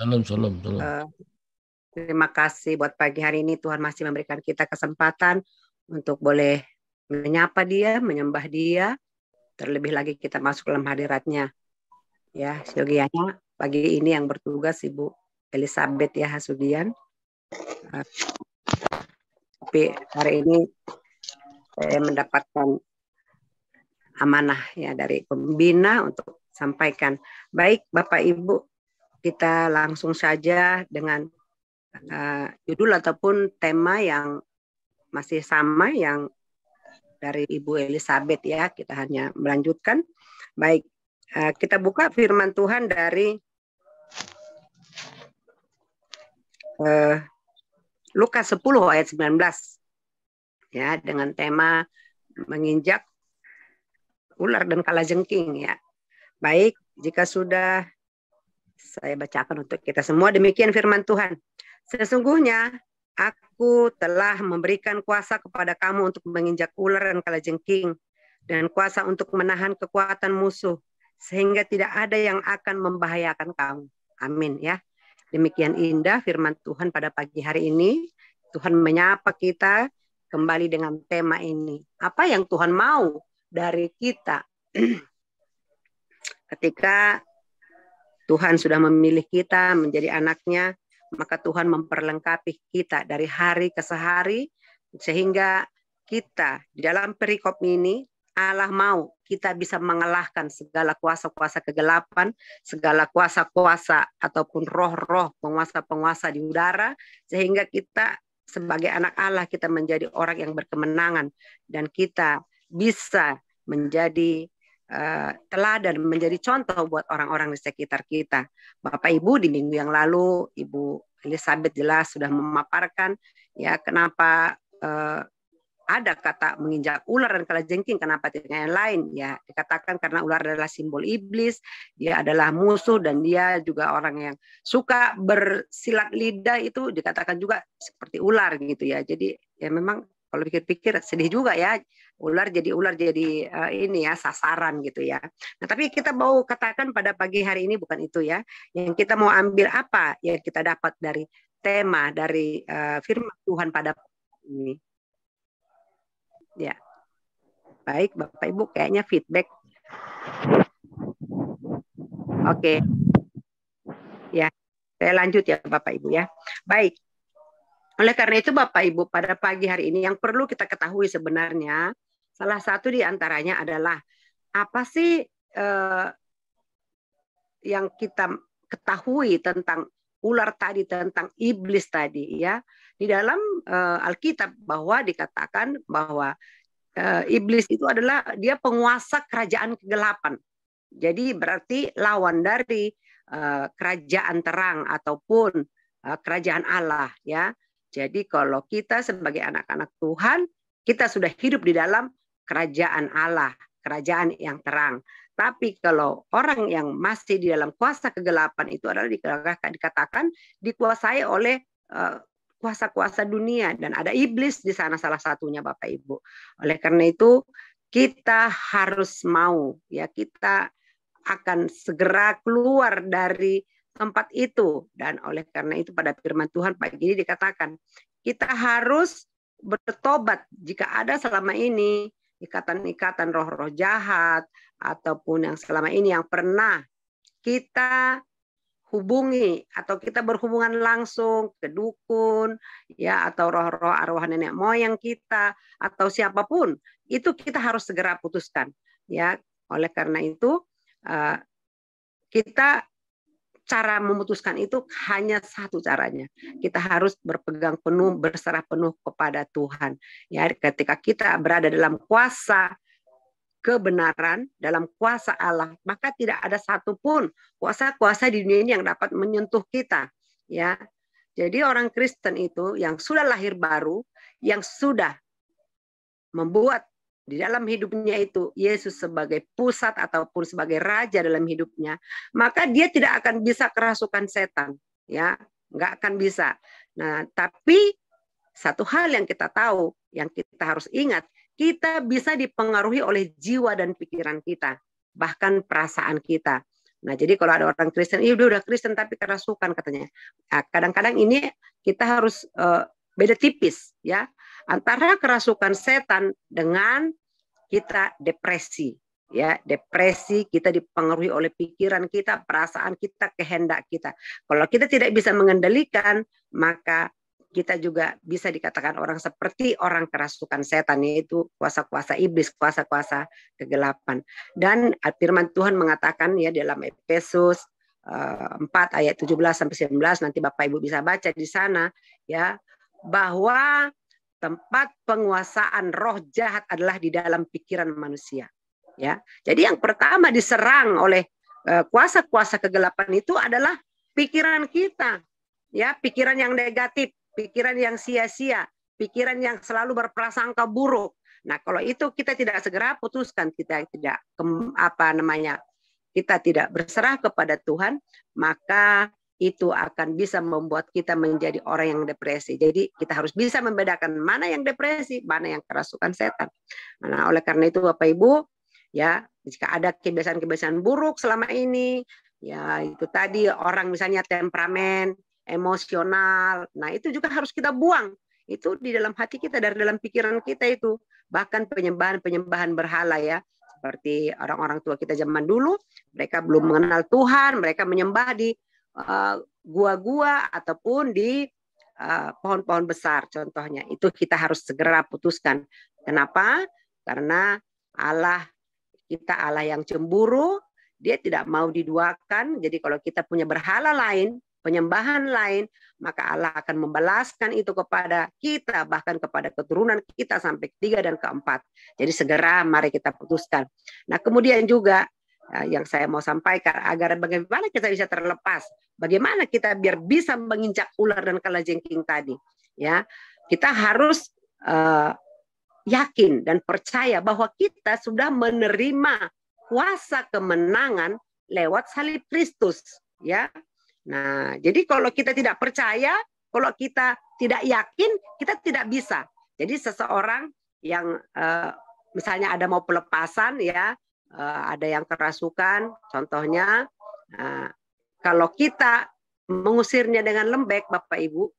Salam, salam, salam. Eh, terima kasih buat pagi hari ini Tuhan masih memberikan kita kesempatan untuk boleh menyapa dia, menyembah dia, terlebih lagi kita masuk dalam hadiratnya. Ya, Sugianya pagi ini yang bertugas Ibu Elizabeth ya Hasudian. Eh, tapi hari ini saya mendapatkan amanah ya dari pembina untuk sampaikan. Baik Bapak Ibu, kita langsung saja dengan uh, judul ataupun tema yang masih sama yang dari Ibu Elizabeth ya. Kita hanya melanjutkan. Baik, uh, kita buka firman Tuhan dari uh, Lukas 10 ayat 19. Ya, dengan tema menginjak ular dan kalajengking ya. Baik, jika sudah saya bacakan untuk kita semua. Demikian firman Tuhan. Sesungguhnya aku telah memberikan kuasa kepada kamu untuk menginjak ular dan kalajengking dan kuasa untuk menahan kekuatan musuh sehingga tidak ada yang akan membahayakan kamu. Amin ya. Demikian indah firman Tuhan pada pagi hari ini. Tuhan menyapa kita kembali dengan tema ini. Apa yang Tuhan mau dari kita? Ketika Tuhan sudah memilih kita menjadi anaknya, maka Tuhan memperlengkapi kita dari hari ke sehari, sehingga kita di dalam perikop ini Allah mau kita bisa mengalahkan segala kuasa-kuasa kegelapan, segala kuasa-kuasa ataupun roh-roh penguasa-penguasa di udara, sehingga kita sebagai anak Allah kita menjadi orang yang berkemenangan dan kita bisa menjadi Eh, telah dan menjadi contoh buat orang-orang di sekitar kita. Bapak Ibu di minggu yang lalu Ibu Elizabeth jelas sudah memaparkan ya kenapa uh, ada kata menginjak ular dan kalajengking kenapa tidak yang lain ya dikatakan karena ular adalah simbol iblis dia adalah musuh dan dia juga orang yang suka bersilat lidah itu dikatakan juga seperti ular gitu ya jadi ya memang kalau pikir-pikir sedih juga ya, ular jadi ular jadi uh, ini ya sasaran gitu ya. Nah, tapi kita mau katakan pada pagi hari ini bukan itu ya. Yang kita mau ambil apa yang kita dapat dari tema dari uh, firman Tuhan pada ini. Ya. Baik, Bapak Ibu kayaknya feedback. Oke. Okay. Ya. Saya lanjut ya Bapak Ibu ya. Baik, oleh karena itu Bapak Ibu pada pagi hari ini yang perlu kita ketahui sebenarnya salah satu di antaranya adalah apa sih eh, yang kita ketahui tentang ular tadi tentang iblis tadi ya di dalam eh, Alkitab bahwa dikatakan bahwa eh, iblis itu adalah dia penguasa kerajaan kegelapan. Jadi berarti lawan dari eh, kerajaan terang ataupun eh, kerajaan Allah ya. Jadi kalau kita sebagai anak-anak Tuhan, kita sudah hidup di dalam kerajaan Allah, kerajaan yang terang. Tapi kalau orang yang masih di dalam kuasa kegelapan itu adalah dikatakan dikuasai oleh eh, kuasa-kuasa dunia dan ada iblis di sana salah satunya Bapak Ibu. Oleh karena itu kita harus mau ya kita akan segera keluar dari tempat itu. Dan oleh karena itu pada firman Tuhan pagi ini dikatakan, kita harus bertobat jika ada selama ini ikatan-ikatan roh-roh jahat ataupun yang selama ini yang pernah kita hubungi atau kita berhubungan langsung ke dukun ya atau roh-roh arwah nenek moyang kita atau siapapun itu kita harus segera putuskan ya oleh karena itu eh, kita cara memutuskan itu hanya satu caranya. Kita harus berpegang penuh, berserah penuh kepada Tuhan. Ya, ketika kita berada dalam kuasa kebenaran, dalam kuasa Allah, maka tidak ada satupun kuasa-kuasa di dunia ini yang dapat menyentuh kita. Ya, jadi orang Kristen itu yang sudah lahir baru, yang sudah membuat di dalam hidupnya itu Yesus sebagai pusat ataupun sebagai raja dalam hidupnya, maka dia tidak akan bisa kerasukan setan, ya, nggak akan bisa. Nah, tapi satu hal yang kita tahu, yang kita harus ingat, kita bisa dipengaruhi oleh jiwa dan pikiran kita, bahkan perasaan kita. Nah, jadi kalau ada orang Kristen, iya udah Kristen tapi kerasukan katanya. Nah, kadang-kadang nah, ini kita harus uh, beda tipis ya antara kerasukan setan dengan kita depresi ya depresi kita dipengaruhi oleh pikiran kita perasaan kita kehendak kita kalau kita tidak bisa mengendalikan maka kita juga bisa dikatakan orang seperti orang kerasukan setan yaitu kuasa-kuasa iblis, kuasa-kuasa kegelapan. Dan eh, firman Tuhan mengatakan ya dalam Efesus 4 eh, ayat 17 sampai 19 nanti Bapak Ibu bisa baca di sana ya bahwa tempat penguasaan roh jahat adalah di dalam pikiran manusia. Ya, jadi yang pertama diserang oleh eh, kuasa-kuasa kegelapan itu adalah pikiran kita, ya pikiran yang negatif, pikiran yang sia-sia, pikiran yang selalu berprasangka buruk. Nah, kalau itu kita tidak segera putuskan, kita tidak apa namanya, kita tidak berserah kepada Tuhan, maka itu akan bisa membuat kita menjadi orang yang depresi. Jadi kita harus bisa membedakan mana yang depresi, mana yang kerasukan setan. Nah, oleh karena itu Bapak Ibu, ya, jika ada kebiasaan-kebiasaan buruk selama ini, ya itu tadi orang misalnya temperamen, emosional. Nah, itu juga harus kita buang. Itu di dalam hati kita dari dalam pikiran kita itu. Bahkan penyembahan-penyembahan berhala ya seperti orang-orang tua kita zaman dulu, mereka belum mengenal Tuhan, mereka menyembah di Eh, gua-gua uh, ataupun di eh, pohon-pohon uh, besar contohnya. Itu kita harus segera putuskan. Kenapa? Karena Allah kita Allah yang cemburu, dia tidak mau diduakan. Jadi kalau kita punya berhala lain, penyembahan lain, maka Allah akan membalaskan itu kepada kita, bahkan kepada keturunan kita sampai ketiga dan keempat. Jadi segera mari kita putuskan. Nah kemudian juga Eh, yang saya mau sampaikan agar bagaimana kita bisa terlepas, bagaimana kita biar bisa menginjak ular dan kalajengking tadi, ya kita harus uh, yakin dan percaya bahwa kita sudah menerima kuasa kemenangan lewat salib Kristus, ya. Nah, jadi kalau kita tidak percaya, kalau kita tidak yakin, kita tidak bisa. Jadi seseorang yang uh, misalnya ada mau pelepasan, ya Eh, ada yang kerasukan, contohnya eh, kalau kita mengusirnya dengan lembek, Bapak Ibu,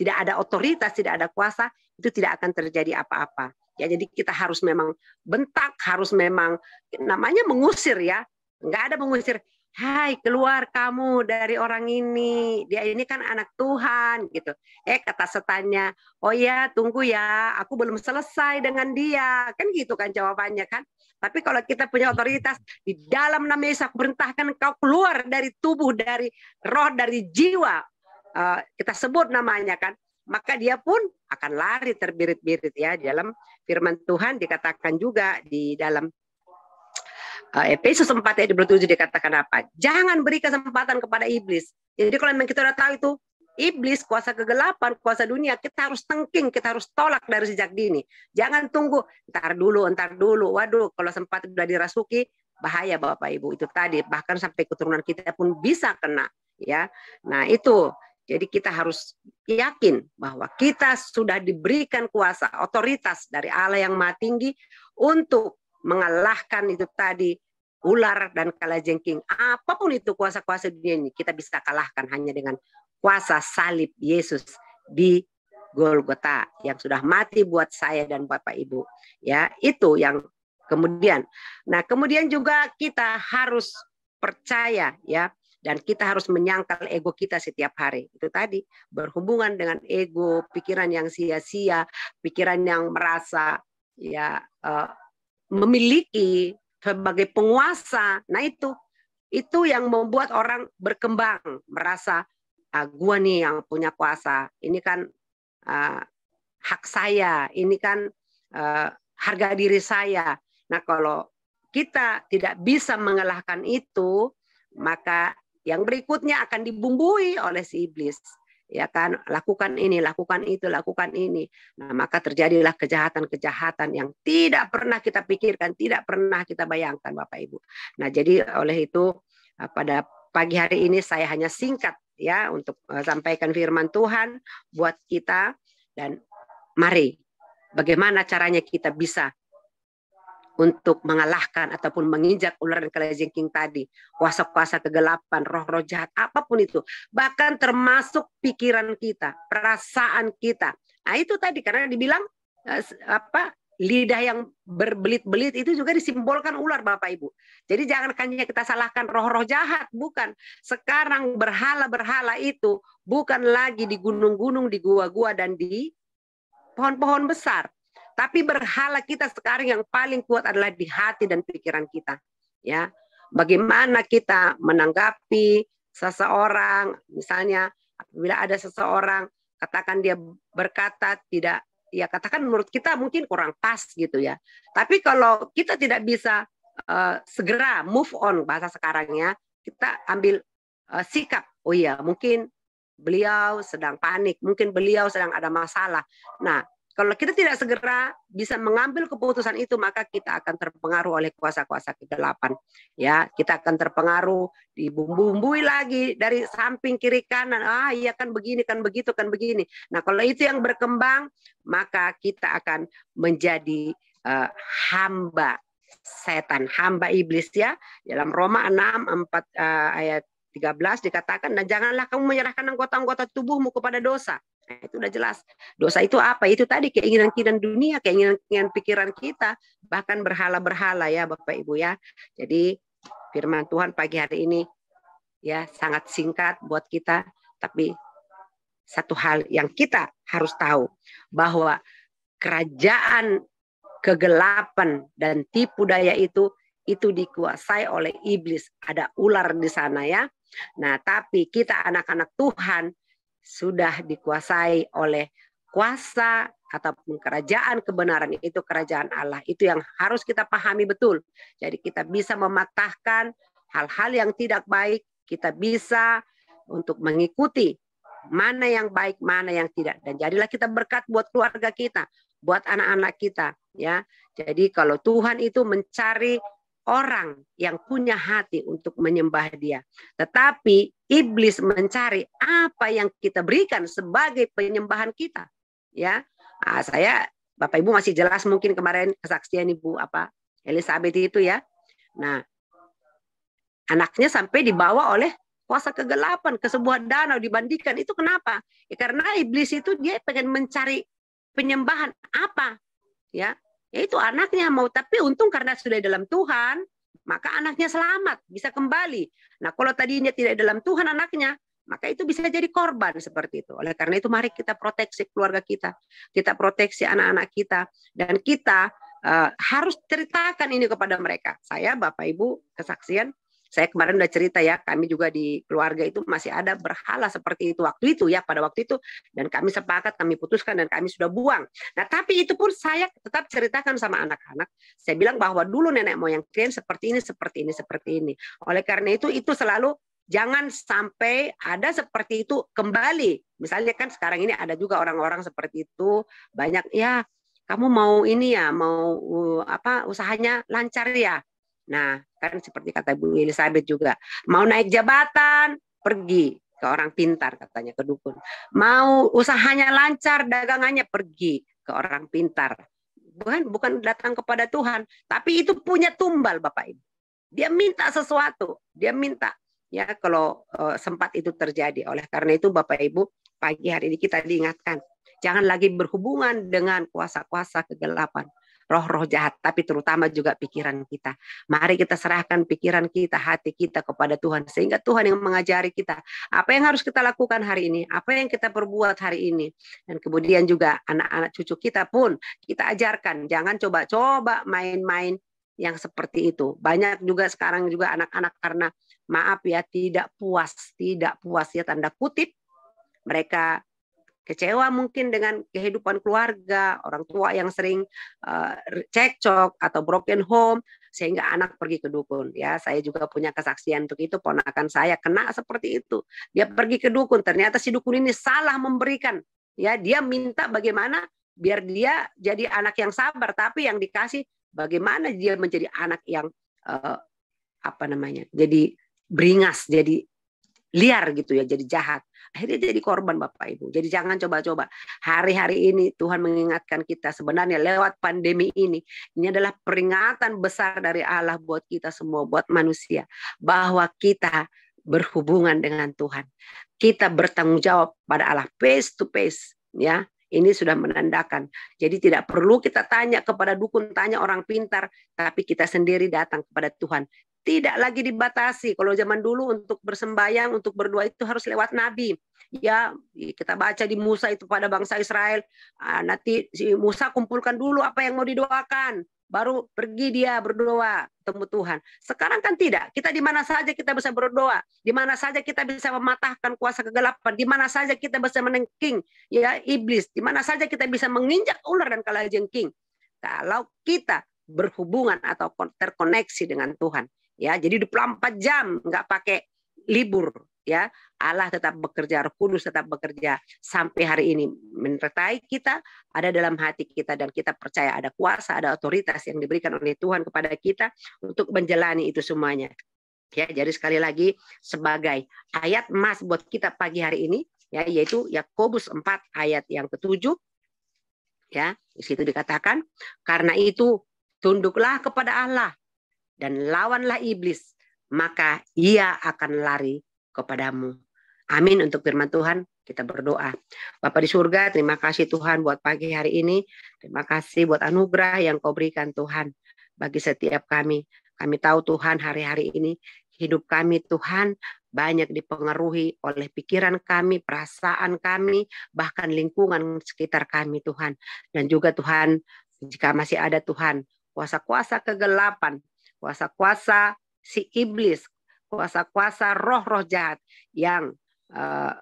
tidak ada otoritas, tidak ada kuasa, itu tidak akan terjadi apa-apa. Ya, jadi kita harus memang bentak, harus memang namanya mengusir ya. Enggak ada mengusir hai keluar kamu dari orang ini dia ini kan anak Tuhan gitu eh kata setannya oh ya tunggu ya aku belum selesai dengan dia kan gitu kan jawabannya kan tapi kalau kita punya otoritas di dalam nama Yesus aku perintahkan kau keluar dari tubuh dari roh dari jiwa uh, kita sebut namanya kan maka dia pun akan lari terbirit-birit ya dalam firman Tuhan dikatakan juga di dalam Eh, Efesus 4 ayat 27 dikatakan apa? Jangan beri kesempatan kepada iblis. Jadi kalau memang kita sudah tahu itu iblis, kuasa kegelapan, kuasa dunia, kita harus tengking, kita harus tolak dari sejak dini. Jangan tunggu, ntar dulu, ntar dulu. Waduh, kalau sempat sudah dirasuki, bahaya Bapak Ibu. Itu tadi, bahkan sampai keturunan kita pun bisa kena. ya. Nah itu, jadi kita harus yakin bahwa kita sudah diberikan kuasa, otoritas dari Allah yang Maha Tinggi untuk mengalahkan itu tadi ular dan kalajengking. Apapun itu kuasa-kuasa dunia ini kita bisa kalahkan hanya dengan kuasa salib Yesus di Golgota yang sudah mati buat saya dan Bapak Ibu. Ya, itu yang kemudian. Nah, kemudian juga kita harus percaya ya dan kita harus menyangkal ego kita setiap hari. Itu tadi berhubungan dengan ego, pikiran yang sia-sia, pikiran yang merasa ya eh, memiliki sebagai penguasa. Nah itu itu yang membuat orang berkembang merasa ah, gua nih yang punya kuasa. Ini kan ah, hak saya, ini kan ah, harga diri saya. Nah kalau kita tidak bisa mengalahkan itu, maka yang berikutnya akan dibumbui oleh si iblis ya kan lakukan ini lakukan itu lakukan ini nah maka terjadilah kejahatan-kejahatan yang tidak pernah kita pikirkan tidak pernah kita bayangkan Bapak Ibu nah jadi oleh itu eh, pada pagi hari ini saya hanya singkat ya untuk eh, sampaikan firman Tuhan buat kita dan mari bagaimana caranya kita bisa untuk mengalahkan ataupun menginjak ular dan kelejengking tadi. Kuasa-kuasa kegelapan, roh-roh jahat, apapun itu. Bahkan termasuk pikiran kita, perasaan kita. Nah itu tadi karena dibilang eh, apa lidah yang berbelit-belit itu juga disimbolkan ular Bapak Ibu. Jadi jangan hanya kita salahkan roh-roh jahat, bukan. Sekarang berhala-berhala itu bukan lagi di gunung-gunung, di gua-gua dan di pohon-pohon besar. Tapi berhala kita sekarang yang paling kuat adalah di hati dan pikiran kita. Ya, bagaimana kita menanggapi seseorang, misalnya apabila ada seseorang katakan dia berkata tidak, ya katakan menurut kita mungkin kurang pas gitu ya. Tapi kalau kita tidak bisa uh, segera move on bahasa sekarangnya, kita ambil uh, sikap. Oh iya, mungkin beliau sedang panik, mungkin beliau sedang ada masalah. Nah, kalau kita tidak segera bisa mengambil keputusan itu, maka kita akan terpengaruh oleh kuasa-kuasa kegelapan. Ya, kita akan terpengaruh, dibumbui bumbu lagi dari samping kiri kanan. Ah, iya kan begini, kan begitu, kan begini. Nah, kalau itu yang berkembang, maka kita akan menjadi uh, hamba setan, hamba iblis ya. Dalam Roma 6 4 uh, ayat 13 dikatakan dan janganlah kamu menyerahkan anggota-anggota tubuhmu kepada dosa Nah, itu udah jelas. Dosa itu apa? Itu tadi keinginan-keinginan dunia, keinginan-keinginan pikiran kita, bahkan berhala-berhala ya Bapak Ibu ya. Jadi firman Tuhan pagi hari ini ya sangat singkat buat kita, tapi satu hal yang kita harus tahu bahwa kerajaan kegelapan dan tipu daya itu itu dikuasai oleh iblis. Ada ular di sana ya. Nah, tapi kita anak-anak Tuhan sudah dikuasai oleh kuasa ataupun kerajaan kebenaran itu kerajaan Allah. Itu yang harus kita pahami betul. Jadi kita bisa mematahkan hal-hal yang tidak baik, kita bisa untuk mengikuti mana yang baik, mana yang tidak dan jadilah kita berkat buat keluarga kita, buat anak-anak kita, ya. Jadi kalau Tuhan itu mencari orang yang punya hati untuk menyembah dia. Tetapi iblis mencari apa yang kita berikan sebagai penyembahan kita. Ya, nah, saya Bapak Ibu masih jelas mungkin kemarin kesaksian Ibu apa Elizabeth itu ya. Nah, anaknya sampai dibawa oleh kuasa kegelapan ke sebuah danau dibandingkan itu kenapa? Ya, karena iblis itu dia pengen mencari penyembahan apa? Ya, itu anaknya mau tapi untung karena sudah dalam Tuhan maka anaknya selamat bisa kembali nah kalau tadinya tidak dalam Tuhan anaknya maka itu bisa jadi korban seperti itu. Oleh karena itu mari kita proteksi keluarga kita, kita proteksi anak-anak kita, dan kita uh, harus ceritakan ini kepada mereka. Saya, Bapak Ibu, kesaksian saya kemarin udah cerita ya, kami juga di keluarga itu masih ada berhala seperti itu waktu itu ya, pada waktu itu. Dan kami sepakat, kami putuskan, dan kami sudah buang. Nah, tapi itu pun saya tetap ceritakan sama anak-anak. Saya bilang bahwa dulu nenek moyang kalian seperti ini, seperti ini, seperti ini. Oleh karena itu, itu selalu jangan sampai ada seperti itu kembali. Misalnya kan sekarang ini ada juga orang-orang seperti itu, banyak ya kamu mau ini ya, mau uh, apa usahanya lancar ya Nah, kan seperti kata Bu Elizabeth juga, mau naik jabatan, pergi ke orang pintar katanya ke dukun. Mau usahanya lancar, dagangannya pergi ke orang pintar. Bukan bukan datang kepada Tuhan, tapi itu punya tumbal Bapak Ibu. Dia minta sesuatu, dia minta ya kalau e, sempat itu terjadi. Oleh karena itu Bapak Ibu, pagi hari ini kita diingatkan jangan lagi berhubungan dengan kuasa-kuasa kegelapan roh-roh jahat, tapi terutama juga pikiran kita. Mari kita serahkan pikiran kita, hati kita kepada Tuhan, sehingga Tuhan yang mengajari kita apa yang harus kita lakukan hari ini, apa yang kita perbuat hari ini, dan kemudian juga anak-anak cucu kita pun kita ajarkan, jangan coba-coba main-main yang seperti itu. Banyak juga sekarang juga anak-anak karena maaf ya tidak puas, tidak puas ya tanda kutip mereka kecewa mungkin dengan kehidupan keluarga, orang tua yang sering uh, cekcok atau broken home sehingga anak pergi ke dukun ya. Saya juga punya kesaksian untuk itu ponakan saya kena seperti itu. Dia hmm. pergi ke dukun, ternyata si dukun ini salah memberikan ya. Dia minta bagaimana biar dia jadi anak yang sabar tapi yang dikasih bagaimana dia menjadi anak yang uh, apa namanya? Jadi beringas, jadi liar gitu ya, jadi jahat akhirnya jadi korban Bapak Ibu. Jadi jangan coba-coba. Hari-hari ini Tuhan mengingatkan kita sebenarnya lewat pandemi ini, ini adalah peringatan besar dari Allah buat kita semua, buat manusia, bahwa kita berhubungan dengan Tuhan. Kita bertanggung jawab pada Allah face to face, ya. Ini sudah menandakan. Jadi tidak perlu kita tanya kepada dukun, tanya orang pintar, tapi kita sendiri datang kepada Tuhan tidak lagi dibatasi. Kalau zaman dulu untuk bersembayang, untuk berdoa itu harus lewat nabi. Ya, kita baca di Musa itu pada bangsa Israel. Ah, nanti si Musa kumpulkan dulu apa yang mau didoakan, baru pergi dia berdoa ketemu Tuhan. Sekarang kan tidak. Kita di mana saja kita bisa berdoa, di mana saja kita bisa mematahkan kuasa kegelapan, di mana saja kita bisa menengking ya iblis, di mana saja kita bisa menginjak ular dan kalajengking. Kalau kita berhubungan atau terkoneksi dengan Tuhan ya jadi 24 jam nggak pakai libur ya Allah tetap bekerja Roh Kudus tetap bekerja sampai hari ini menyertai kita ada dalam hati kita dan kita percaya ada kuasa ada otoritas yang diberikan oleh Tuhan kepada kita untuk menjalani itu semuanya ya jadi sekali lagi sebagai ayat emas buat kita pagi hari ini ya yaitu Yakobus 4 ayat yang ketujuh ya di situ dikatakan karena itu tunduklah kepada Allah dan lawanlah iblis, maka ia akan lari kepadamu. Amin untuk firman Tuhan, kita berdoa. Bapak di surga, terima kasih Tuhan buat pagi hari ini. Terima kasih buat anugerah yang kau berikan Tuhan bagi setiap kami. Kami tahu Tuhan hari-hari ini hidup kami Tuhan banyak dipengaruhi oleh pikiran kami, perasaan kami, bahkan lingkungan sekitar kami Tuhan. Dan juga Tuhan, jika masih ada Tuhan, kuasa-kuasa kegelapan kuasa-kuasa si iblis, kuasa-kuasa roh-roh jahat yang uh,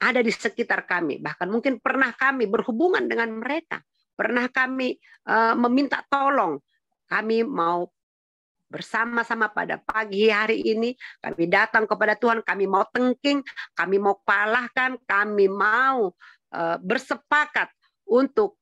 ada di sekitar kami. Bahkan mungkin pernah kami berhubungan dengan mereka, pernah kami uh, meminta tolong, kami mau bersama-sama pada pagi hari ini kami datang kepada Tuhan, kami mau tengking, kami mau kalahkan, kami mau uh, bersepakat untuk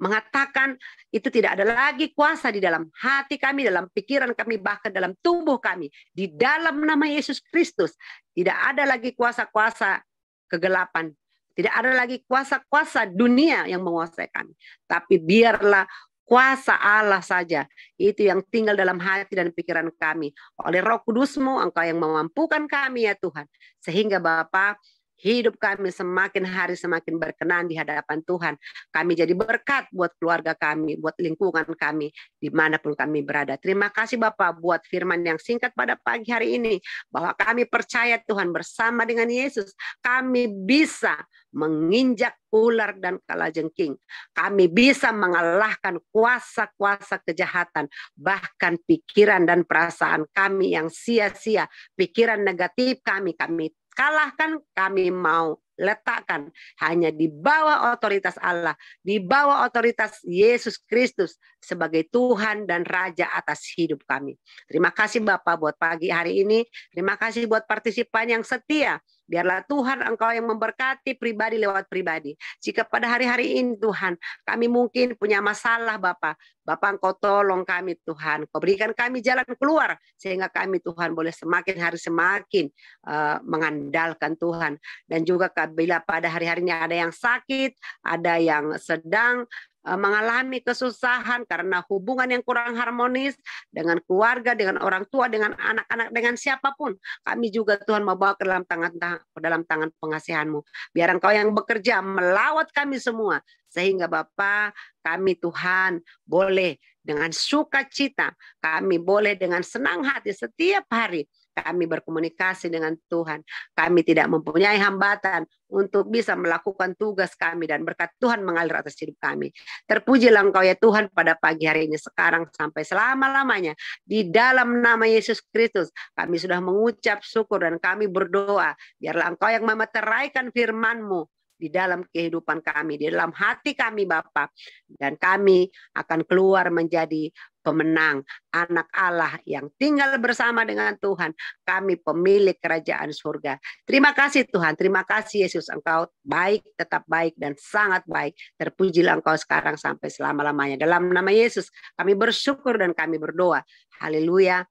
mengatakan itu tidak ada lagi kuasa di dalam hati kami, dalam pikiran kami, bahkan dalam tubuh kami. Di dalam nama Yesus Kristus tidak ada lagi kuasa-kuasa kegelapan. Tidak ada lagi kuasa-kuasa dunia yang menguasai kami. Tapi biarlah kuasa Allah saja. Itu yang tinggal dalam hati dan pikiran kami. Oleh roh kudusmu, engkau yang memampukan kami ya Tuhan. Sehingga Bapak hidup kami semakin hari semakin berkenan di hadapan Tuhan. Kami jadi berkat buat keluarga kami, buat lingkungan kami, dimanapun kami berada. Terima kasih Bapak buat firman yang singkat pada pagi hari ini. Bahwa kami percaya Tuhan bersama dengan Yesus, kami bisa menginjak ular dan kalajengking. Kami bisa mengalahkan kuasa-kuasa kejahatan, bahkan pikiran dan perasaan kami yang sia-sia, pikiran negatif kami, kami kalah kan kami mau letakkan hanya di bawah otoritas Allah, di bawah otoritas Yesus Kristus sebagai Tuhan dan Raja atas hidup kami. Terima kasih Bapak buat pagi hari ini. Terima kasih buat partisipan yang setia. Biarlah Tuhan Engkau yang memberkati pribadi lewat pribadi. Jika pada hari-hari ini Tuhan, kami mungkin punya masalah Bapak. Bapak Engkau tolong kami Tuhan. Kau berikan kami jalan keluar. Sehingga kami Tuhan boleh semakin hari semakin uh, mengandalkan Tuhan. Dan juga kami bila pada hari-harinya ada yang sakit, ada yang sedang eh, mengalami kesusahan karena hubungan yang kurang harmonis dengan keluarga, dengan orang tua, dengan anak-anak, dengan siapapun. Kami juga Tuhan mau bawa ke dalam tangan ke dalam tangan pengasihanmu. Biar engkau yang bekerja melawat kami semua sehingga Bapak kami Tuhan boleh dengan sukacita, kami boleh dengan senang hati setiap hari kami berkomunikasi dengan Tuhan. Kami tidak mempunyai hambatan untuk bisa melakukan tugas kami dan berkat Tuhan mengalir atas hidup kami. Terpujilah Engkau ya Tuhan pada pagi hari ini sekarang sampai selama-lamanya. Di dalam nama Yesus Kristus kami sudah mengucap syukur dan kami berdoa. Biarlah Engkau yang memeteraikan firman-Mu di dalam kehidupan kami, di dalam hati kami Bapak. Dan kami akan keluar menjadi pemenang, anak Allah yang tinggal bersama dengan Tuhan, kami pemilik kerajaan surga. Terima kasih Tuhan, terima kasih Yesus Engkau baik, tetap baik dan sangat baik. Terpujilah Engkau sekarang sampai selama-lamanya. Dalam nama Yesus kami bersyukur dan kami berdoa. Haleluya.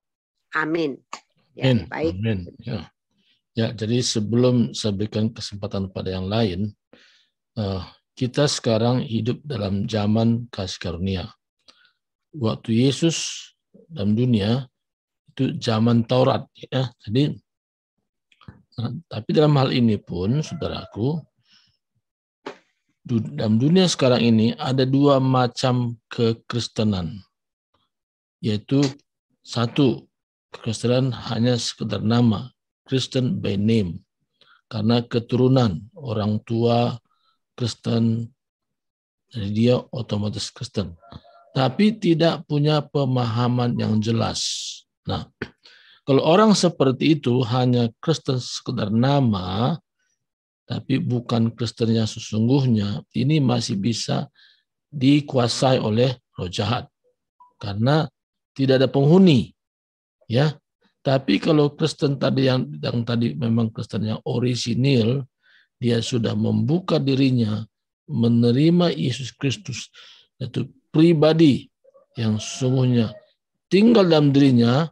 Amin. Ya, Amin. Baik. Amin. Ya. ya, jadi sebelum saya berikan kesempatan kepada yang lain, uh, kita sekarang hidup dalam zaman kasih karunia waktu Yesus dalam dunia itu zaman Taurat ya. Jadi nah, tapi dalam hal ini pun saudaraku dalam dunia sekarang ini ada dua macam kekristenan yaitu satu kekristenan hanya sekedar nama Kristen by name karena keturunan orang tua Kristen jadi dia otomatis Kristen tapi tidak punya pemahaman yang jelas. Nah, kalau orang seperti itu hanya Kristen sekedar nama, tapi bukan Kristennya sesungguhnya, ini masih bisa dikuasai oleh roh jahat. Karena tidak ada penghuni. Ya. Tapi kalau Kristen tadi yang, yang tadi memang Kristen yang orisinil, dia sudah membuka dirinya menerima Yesus Kristus yaitu pribadi yang sungguhnya tinggal dalam dirinya,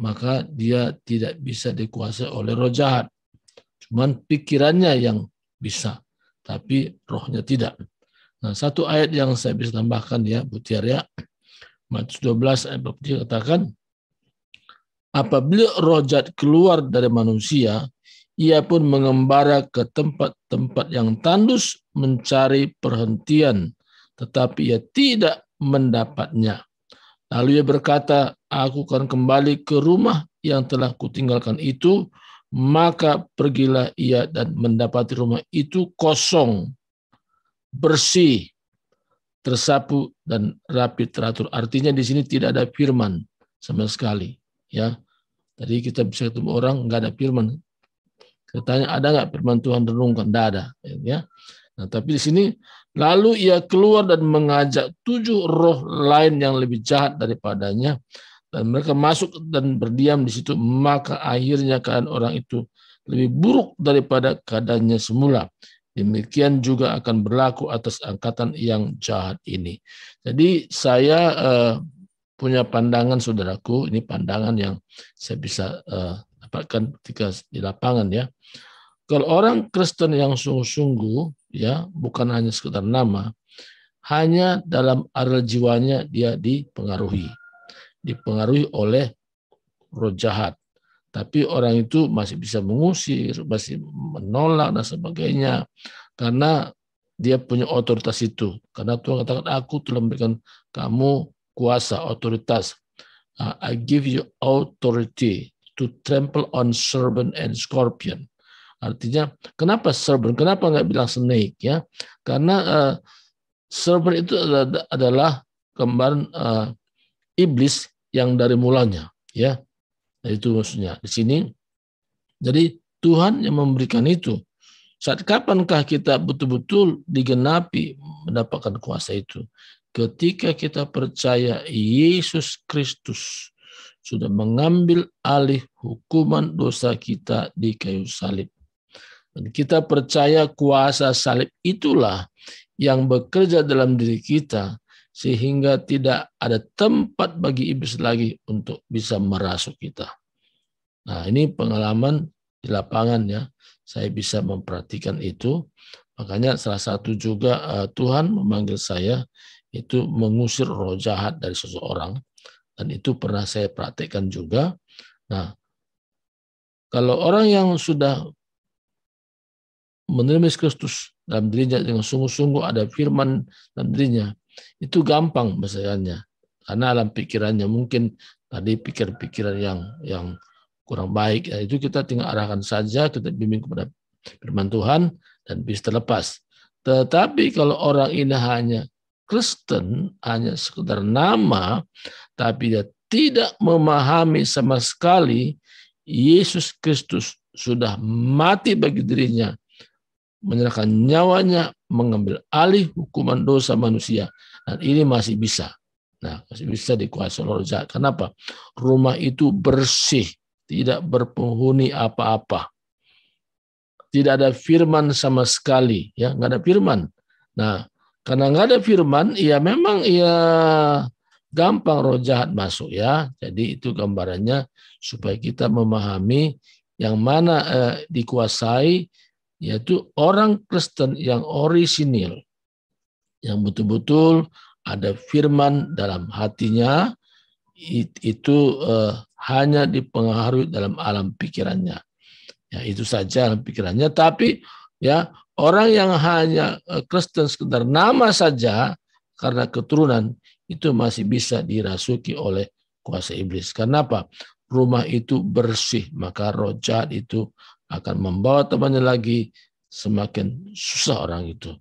maka dia tidak bisa dikuasai oleh roh jahat. Cuman pikirannya yang bisa, tapi rohnya tidak. Nah, satu ayat yang saya bisa tambahkan ya, Butiar ya. Matius 12 ayat 23 katakan, apabila roh jahat keluar dari manusia, ia pun mengembara ke tempat-tempat yang tandus mencari perhentian tetapi ia tidak mendapatnya. Lalu ia berkata, aku akan kembali ke rumah yang telah kutinggalkan itu, maka pergilah ia dan mendapati rumah itu kosong, bersih, tersapu dan rapi teratur. Artinya di sini tidak ada firman sama sekali, ya. Tadi kita bisa ketemu orang nggak ada firman. Kita tanya ada nggak firman Tuhan renungkan? Tidak ada, ya. Nah, tapi di sini lalu ia keluar dan mengajak tujuh roh lain yang lebih jahat daripadanya dan mereka masuk dan berdiam di situ maka akhirnya keadaan orang itu lebih buruk daripada keadaannya semula. Demikian juga akan berlaku atas angkatan yang jahat ini. Jadi saya uh, punya pandangan saudaraku, ini pandangan yang saya bisa uh, dapatkan ketika di lapangan ya. Kalau orang Kristen yang sungguh-sungguh ya bukan hanya sekedar nama hanya dalam aral jiwanya dia dipengaruhi dipengaruhi oleh roh jahat tapi orang itu masih bisa mengusir masih menolak dan sebagainya karena dia punya otoritas itu karena Tuhan katakan aku telah memberikan kamu kuasa otoritas uh, I give you authority to trample on serpent and scorpion Artinya kenapa serpent? Kenapa nggak bilang snake ya? Karena uh, eh, serpent itu adalah, adalah kembar uh, iblis yang dari mulanya ya. Nah, itu maksudnya di sini. Jadi Tuhan yang memberikan itu. Saat kapankah kita betul-betul digenapi mendapatkan kuasa itu? Ketika kita percaya Yesus Kristus sudah mengambil alih hukuman dosa kita di kayu salib dan kita percaya kuasa salib itulah yang bekerja dalam diri kita sehingga tidak ada tempat bagi iblis lagi untuk bisa merasuk kita. Nah, ini pengalaman di lapangan ya. Saya bisa memperhatikan itu. Makanya salah satu juga eh, Tuhan memanggil saya itu mengusir roh jahat dari seseorang dan itu pernah saya praktekkan juga. Nah, kalau orang yang sudah menerima Kristus dalam dirinya dengan sungguh-sungguh ada firman dalam dirinya itu gampang bahasanya. karena dalam pikirannya mungkin tadi pikir-pikiran yang yang kurang baik ya, itu kita tinggal arahkan saja kita bimbing kepada firman Tuhan dan bisa terlepas tetapi kalau orang ini hanya Kristen hanya sekedar nama tapi dia tidak memahami sama sekali Yesus Kristus sudah mati bagi dirinya menyerahkan nyawanya mengambil alih hukuman dosa manusia dan ini masih bisa nah masih bisa dikuasai oleh jahat kenapa rumah itu bersih tidak berpenghuni apa-apa tidak ada firman sama sekali ya nggak ada firman nah karena nggak ada firman ya memang ya gampang roh jahat masuk ya jadi itu gambarannya supaya kita memahami yang mana eh, dikuasai yaitu orang Kristen yang orisinil, yang betul-betul ada firman dalam hatinya, itu eh, hanya dipengaruhi dalam alam pikirannya. Ya, itu saja alam pikirannya, tapi ya orang yang hanya eh, Kristen sekedar nama saja karena keturunan itu masih bisa dirasuki oleh kuasa iblis. Kenapa? Rumah itu bersih, maka roh jahat itu akan membawa temannya lagi, semakin susah orang itu.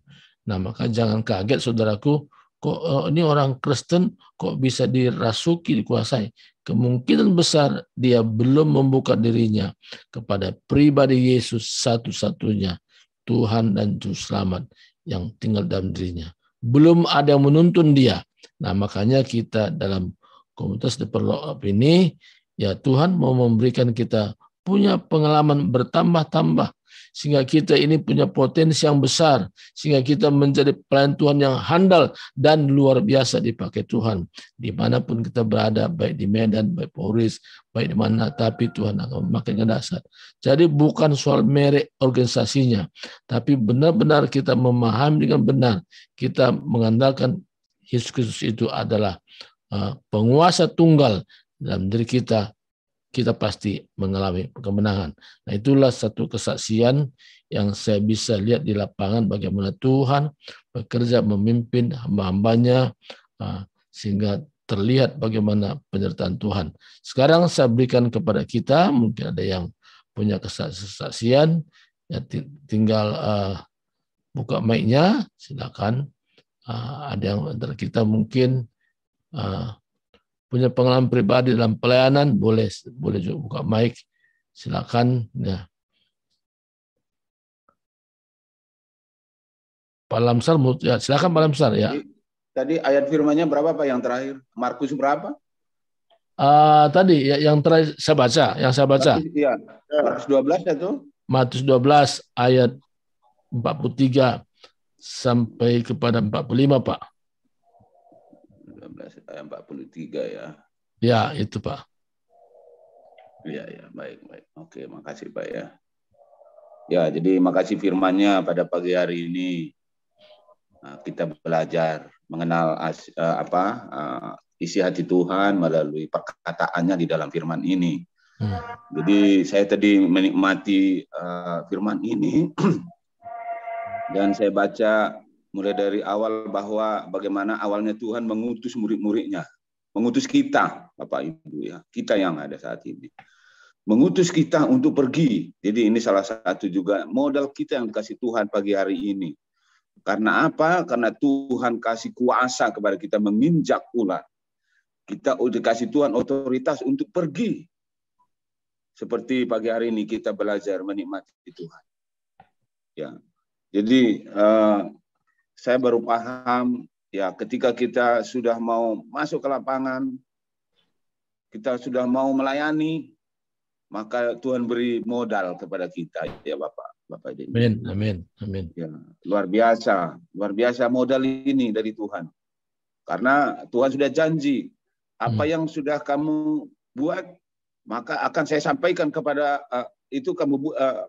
Nah, maka jangan kaget saudaraku, kok eh, ini orang Kristen kok bisa dirasuki, dikuasai. Kemungkinan besar dia belum membuka dirinya kepada pribadi Yesus satu-satunya, Tuhan dan Juru Selamat yang tinggal dalam dirinya. Belum ada yang menuntun dia. Nah, makanya kita dalam komunitas The ini, ya Tuhan mau memberikan kita punya pengalaman bertambah-tambah sehingga kita ini punya potensi yang besar sehingga kita menjadi pelayan Tuhan yang handal dan luar biasa dipakai Tuhan dimanapun kita berada baik di Medan baik di Polres baik di mana tapi Tuhan akan memakai dasar jadi bukan soal merek organisasinya tapi benar-benar kita memahami dengan benar kita mengandalkan Yesus Kristus itu adalah eh, penguasa tunggal dalam diri kita kita pasti mengalami kemenangan. Nah itulah satu kesaksian yang saya bisa lihat di lapangan bagaimana Tuhan bekerja memimpin hamba-hambanya ah, sehingga terlihat bagaimana penyertaan Tuhan. Sekarang saya berikan kepada kita, mungkin ada yang punya kesaksian, ya tinggal uh, buka mic-nya, silakan. Uh, ada yang antara kita mungkin uh, punya pengalaman pribadi dalam pelayanan, boleh boleh juga buka mic, silakan. Ya. Pak Lamsar, ya, silakan Pak Lamsar ya. Tadi ayat firmanya berapa Pak yang terakhir? Markus berapa? Uh, tadi ya, yang terakhir saya baca, yang saya baca. Iya, Markus 12 itu. Matius 12 ayat 43 sampai kepada 45 Pak. 19 ayat 43 ya. Ya, itu Pak. ya ya, baik, baik. Oke, makasih Pak ya. Ya, jadi makasih firmannya pada pagi hari ini. Nah, kita belajar mengenal as, eh, apa eh, isi hati Tuhan melalui perkataannya di dalam firman ini. Hmm. Jadi saya tadi menikmati eh, firman ini dan saya baca mulai dari awal bahwa bagaimana awalnya Tuhan mengutus murid-muridnya, mengutus kita, Bapak Ibu ya, kita yang ada saat ini. Mengutus kita untuk pergi. Jadi ini salah satu juga modal kita yang dikasih Tuhan pagi hari ini. Karena apa? Karena Tuhan kasih kuasa kepada kita menginjak ular. Kita dikasih Tuhan otoritas untuk pergi. Seperti pagi hari ini kita belajar menikmati Tuhan. Ya. Jadi eh, saya baru paham ya ketika kita sudah mau masuk ke lapangan, kita sudah mau melayani, maka Tuhan beri modal kepada kita ya Bapak. Bapak Denny. Amin, amin, amin. Ya, luar biasa, luar biasa modal ini dari Tuhan. Karena Tuhan sudah janji, apa hmm. yang sudah kamu buat, maka akan saya sampaikan kepada eh, itu kamu uh,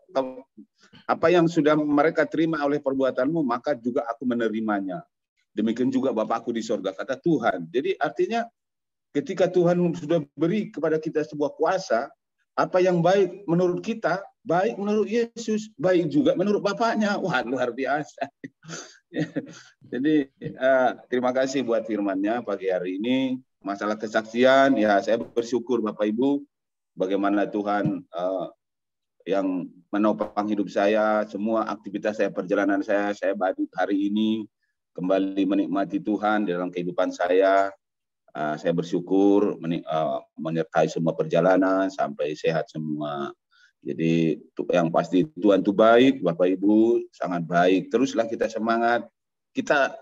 apa yang sudah mereka terima oleh perbuatanmu maka juga aku menerimanya demikian juga Bapakku di sorga kata Tuhan jadi artinya ketika Tuhan sudah beri kepada kita sebuah kuasa apa yang baik menurut kita baik menurut Yesus baik juga menurut Bapaknya wah luar biasa jadi uh, terima kasih buat firmannya pagi hari ini masalah kesaksian ya saya bersyukur Bapak Ibu bagaimana Tuhan uh, yang menopang hidup saya, semua aktivitas saya, perjalanan saya, saya baru hari ini, kembali menikmati Tuhan dalam kehidupan saya. Ah, saya bersyukur ah, menyertai semua perjalanan sampai sehat semua. Jadi yang pasti Tuhan itu baik, Bapak Ibu sangat baik. Teruslah kita semangat. Kita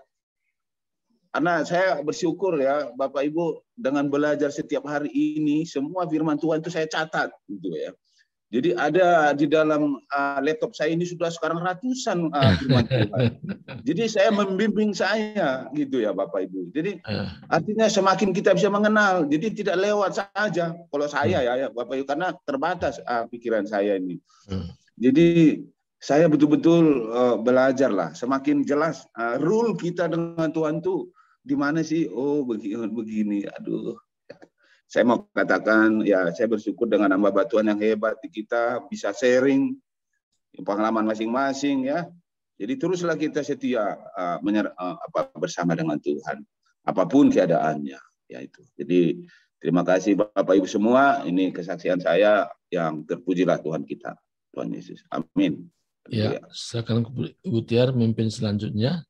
karena saya bersyukur ya Bapak Ibu dengan belajar setiap hari ini semua firman Tuhan itu saya catat gitu ya jadi ada di dalam uh, laptop saya ini sudah sekarang ratusan uh, firman Tuhan. Jadi saya membimbing saya gitu ya Bapak Ibu. Jadi uh. artinya semakin kita bisa mengenal. Jadi tidak lewat saja kalau saya hmm. ya, ya Bapak Ibu karena terbatas uh, pikiran saya ini. Uh. Jadi saya betul-betul uh, eh, belajar lah. Semakin jelas uh, rule kita dengan Tuhan tuh di mana sih? Oh begini, begini. Aduh saya mau katakan ya saya bersyukur dengan nama batuan yang hebat di kita bisa sharing pengalaman masing-masing ya. Jadi teruslah kita setia uh, menyer, uh, apa bersama dengan Tuhan apapun keadaannya ya itu. Jadi terima kasih Bapak Ibu semua ini kesaksian saya yang terpujilah Tuhan kita Tuhan Yesus. Amin. Ya, silakan Ibu Butiar, memimpin selanjutnya.